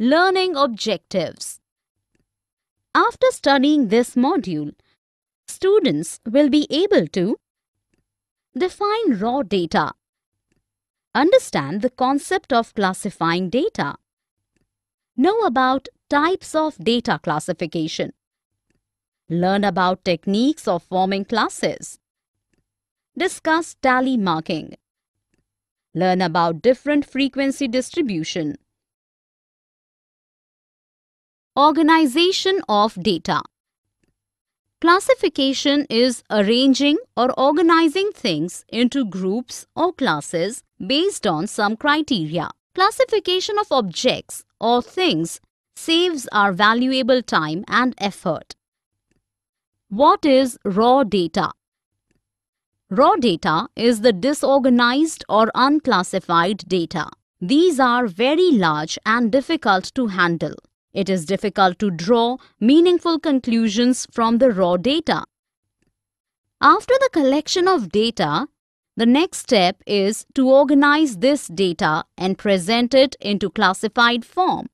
Learning Objectives After studying this module, students will be able to define raw data, understand the concept of classifying data, know about types of data classification, learn about techniques of forming classes, discuss tally marking, learn about different frequency distribution, Organization of data. Classification is arranging or organizing things into groups or classes based on some criteria. Classification of objects or things saves our valuable time and effort. What is raw data? Raw data is the disorganized or unclassified data. These are very large and difficult to handle. It is difficult to draw meaningful conclusions from the raw data. After the collection of data, the next step is to organize this data and present it into classified form.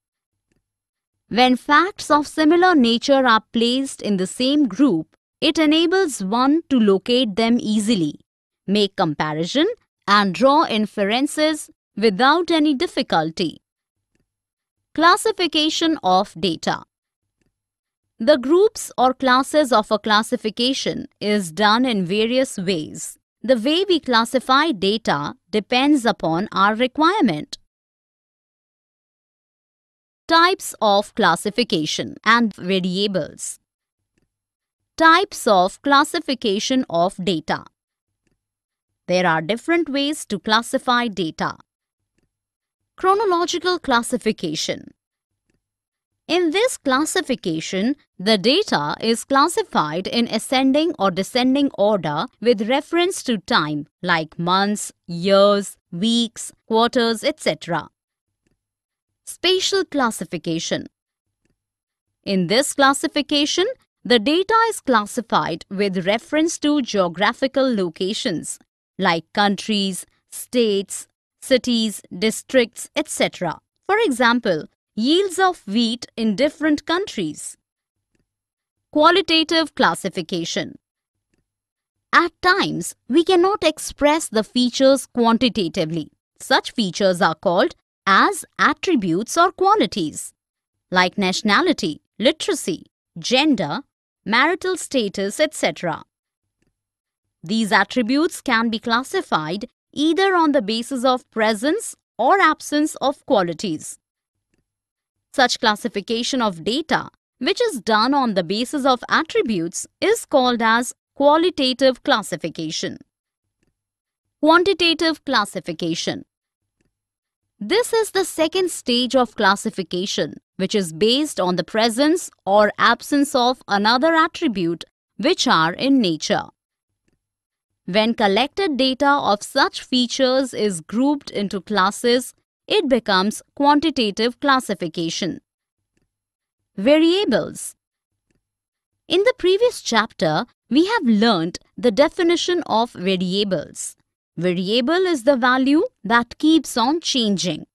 When facts of similar nature are placed in the same group, it enables one to locate them easily, make comparison and draw inferences without any difficulty. Classification of data. The groups or classes of a classification is done in various ways. The way we classify data depends upon our requirement. Types of classification and variables. Types of classification of data. There are different ways to classify data chronological classification. In this classification, the data is classified in ascending or descending order with reference to time like months, years, weeks, quarters, etc. Spatial classification In this classification, the data is classified with reference to geographical locations like countries, states, cities, districts, etc. For example, yields of wheat in different countries. Qualitative classification. At times, we cannot express the features quantitatively. Such features are called as attributes or qualities, like nationality, literacy, gender, marital status, etc. These attributes can be classified either on the basis of presence or absence of qualities. Such classification of data, which is done on the basis of attributes, is called as qualitative classification. Quantitative classification. This is the second stage of classification, which is based on the presence or absence of another attribute which are in nature. When collected data of such features is grouped into classes, it becomes quantitative classification. Variables In the previous chapter, we have learnt the definition of variables. Variable is the value that keeps on changing.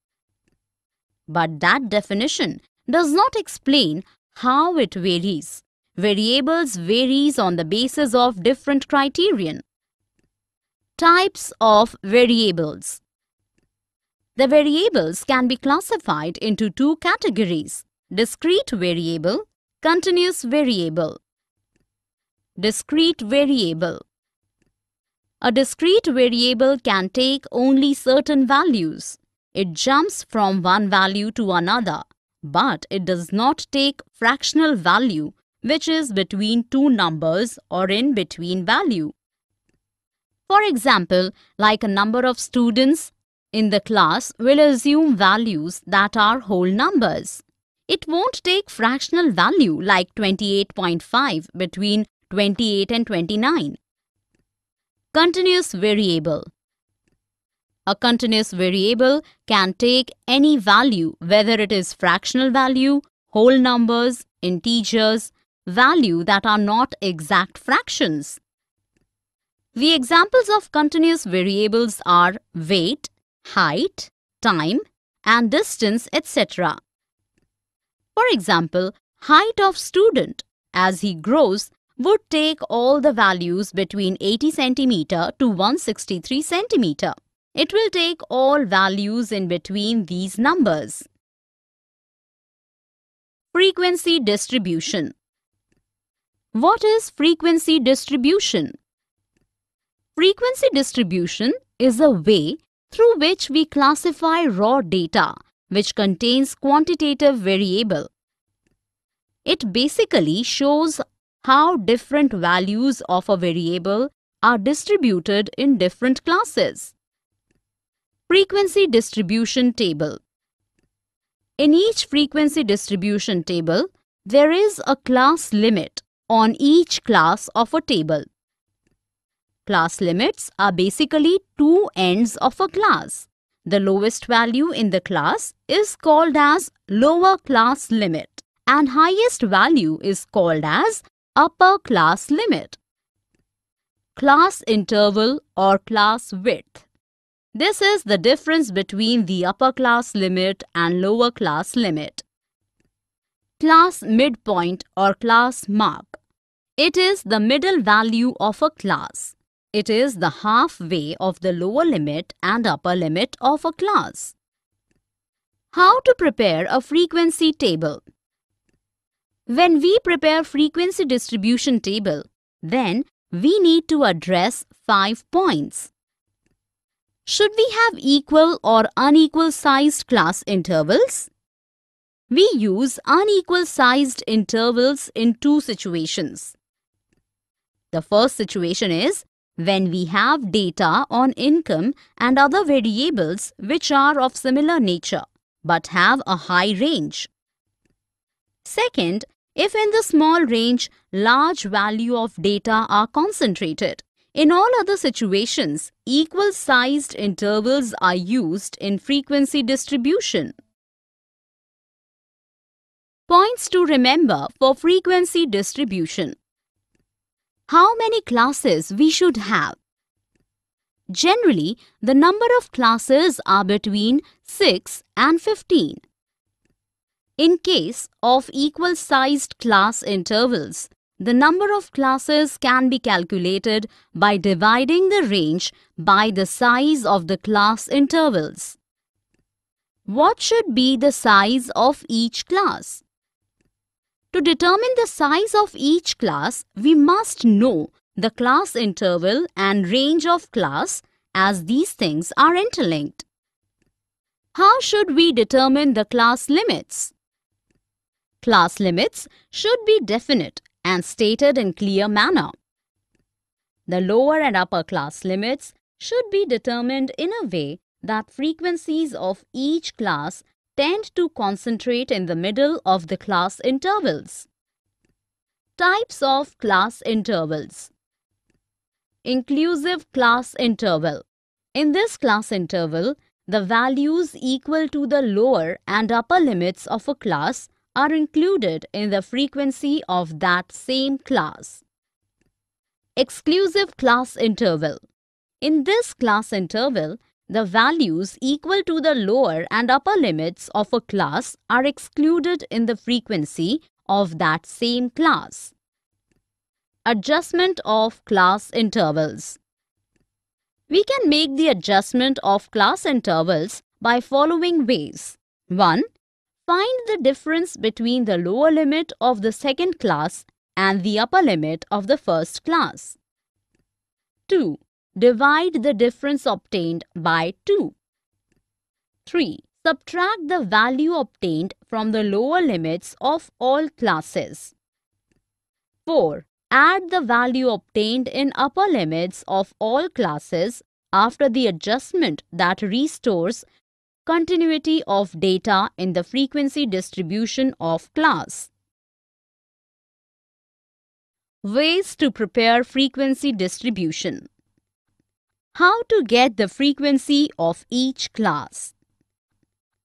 But that definition does not explain how it varies. Variables varies on the basis of different criterion. Types of variables The variables can be classified into two categories, discrete variable, continuous variable. Discrete variable A discrete variable can take only certain values. It jumps from one value to another, but it does not take fractional value which is between two numbers or in between value. For example, like a number of students in the class will assume values that are whole numbers. It won't take fractional value like 28.5 between 28 and 29. Continuous variable. A continuous variable can take any value whether it is fractional value, whole numbers, integers, value that are not exact fractions. The examples of continuous variables are weight, height, time and distance etc. For example, height of student as he grows would take all the values between 80 centimeter to 163 centimeter. It will take all values in between these numbers. Frequency distribution What is frequency distribution? Frequency distribution is a way through which we classify raw data which contains quantitative variable. It basically shows how different values of a variable are distributed in different classes. Frequency distribution table In each frequency distribution table, there is a class limit on each class of a table. Class limits are basically two ends of a class. The lowest value in the class is called as lower class limit and highest value is called as upper class limit. Class interval or class width. This is the difference between the upper class limit and lower class limit. Class midpoint or class mark. It is the middle value of a class. It is the halfway of the lower limit and upper limit of a class. How to prepare a frequency table? When we prepare frequency distribution table, then we need to address five points. Should we have equal or unequal sized class intervals? We use unequal sized intervals in two situations. The first situation is when we have data on income and other variables which are of similar nature but have a high range. Second, if in the small range, large value of data are concentrated. In all other situations, equal sized intervals are used in frequency distribution. Points to remember for frequency distribution how many classes we should have. Generally, the number of classes are between 6 and 15. In case of equal-sized class intervals, the number of classes can be calculated by dividing the range by the size of the class intervals. What should be the size of each class? To determine the size of each class, we must know the class interval and range of class as these things are interlinked. How should we determine the class limits? Class limits should be definite and stated in clear manner. The lower and upper class limits should be determined in a way that frequencies of each class tend to concentrate in the middle of the class intervals. Types of class intervals Inclusive class interval In this class interval, the values equal to the lower and upper limits of a class are included in the frequency of that same class. Exclusive class interval In this class interval, the values equal to the lower and upper limits of a class are excluded in the frequency of that same class. Adjustment of class intervals We can make the adjustment of class intervals by following ways. 1. Find the difference between the lower limit of the second class and the upper limit of the first class. 2. Divide the difference obtained by 2. 3. Subtract the value obtained from the lower limits of all classes. 4. Add the value obtained in upper limits of all classes after the adjustment that restores continuity of data in the frequency distribution of class. Ways to prepare frequency distribution how to get the frequency of each class.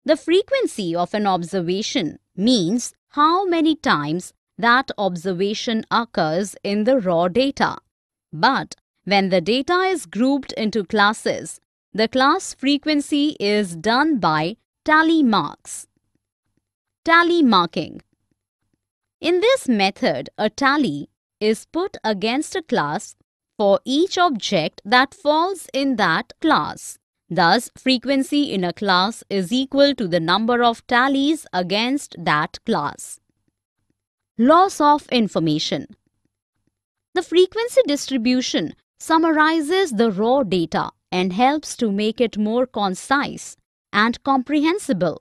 The frequency of an observation means how many times that observation occurs in the raw data. But when the data is grouped into classes, the class frequency is done by tally marks. Tally marking In this method, a tally is put against a class for each object that falls in that class. Thus, frequency in a class is equal to the number of tallies against that class. Loss of information The frequency distribution summarizes the raw data and helps to make it more concise and comprehensible.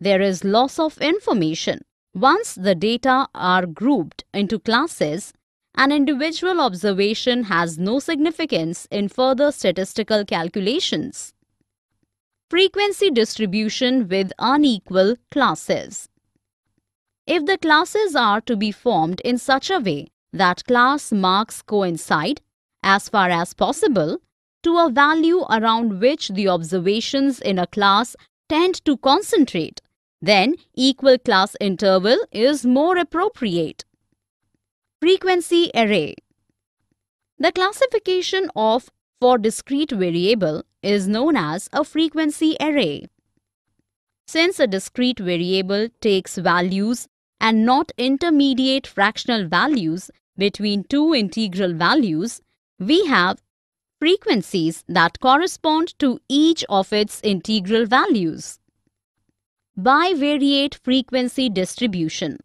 There is loss of information. Once the data are grouped into classes, an individual observation has no significance in further statistical calculations. Frequency distribution with unequal classes. If the classes are to be formed in such a way that class marks coincide, as far as possible, to a value around which the observations in a class tend to concentrate, then equal class interval is more appropriate frequency array. The classification of for discrete variable is known as a frequency array. Since a discrete variable takes values and not intermediate fractional values between two integral values, we have frequencies that correspond to each of its integral values. Bivariate frequency distribution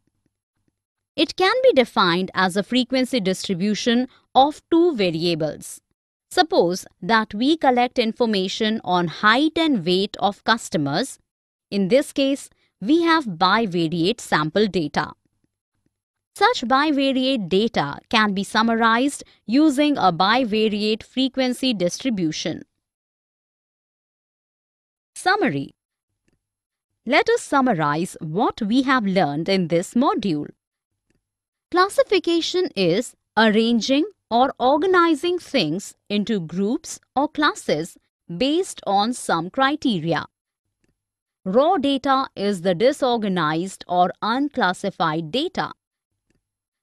it can be defined as a frequency distribution of two variables. Suppose that we collect information on height and weight of customers. In this case, we have bivariate sample data. Such bivariate data can be summarized using a bivariate frequency distribution. Summary Let us summarize what we have learned in this module. Classification is arranging or organizing things into groups or classes based on some criteria. Raw data is the disorganized or unclassified data.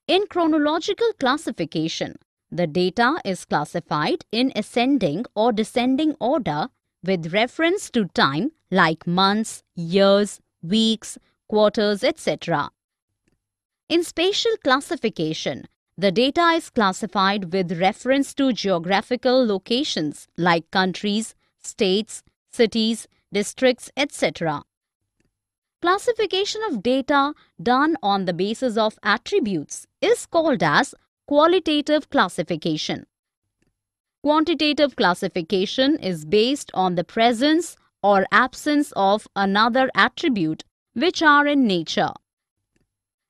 In chronological classification, the data is classified in ascending or descending order with reference to time like months, years, weeks, quarters, etc. In spatial classification, the data is classified with reference to geographical locations like countries, states, cities, districts, etc. Classification of data done on the basis of attributes is called as qualitative classification. Quantitative classification is based on the presence or absence of another attribute which are in nature.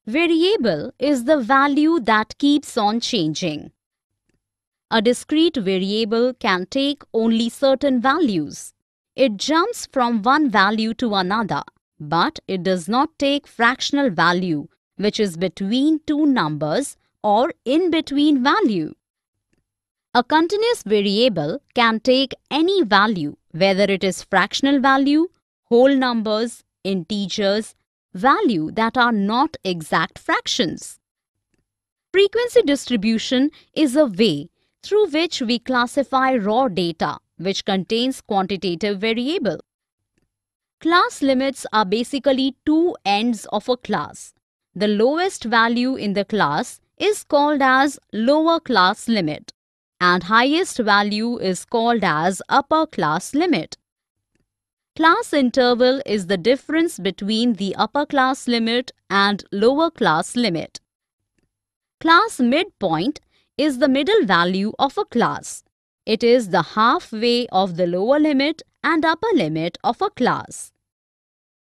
Variable is the value that keeps on changing. A discrete variable can take only certain values. It jumps from one value to another, but it does not take fractional value, which is between two numbers or in between value. A continuous variable can take any value, whether it is fractional value, whole numbers, integers, value that are not exact fractions. Frequency distribution is a way through which we classify raw data which contains quantitative variable. Class limits are basically two ends of a class. The lowest value in the class is called as lower class limit and highest value is called as upper class limit. Class interval is the difference between the upper class limit and lower class limit. Class midpoint is the middle value of a class. It is the halfway of the lower limit and upper limit of a class.